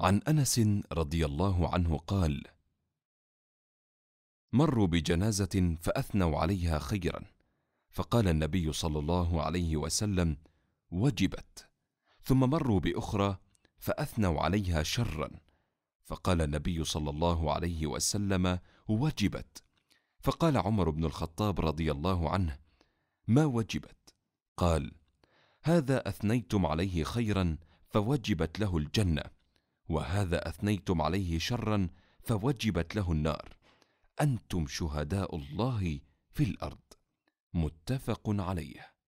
عن انس رضي الله عنه قال مروا بجنازه فاثنوا عليها خيرا فقال النبي صلى الله عليه وسلم وجبت ثم مروا باخرى فاثنوا عليها شرا فقال النبي صلى الله عليه وسلم وجبت فقال عمر بن الخطاب رضي الله عنه ما وجبت قال هذا اثنيتم عليه خيرا فوجبت له الجنه وهذا اثنيتم عليه شرا فوجبت له النار انتم شهداء الله في الارض متفق عليه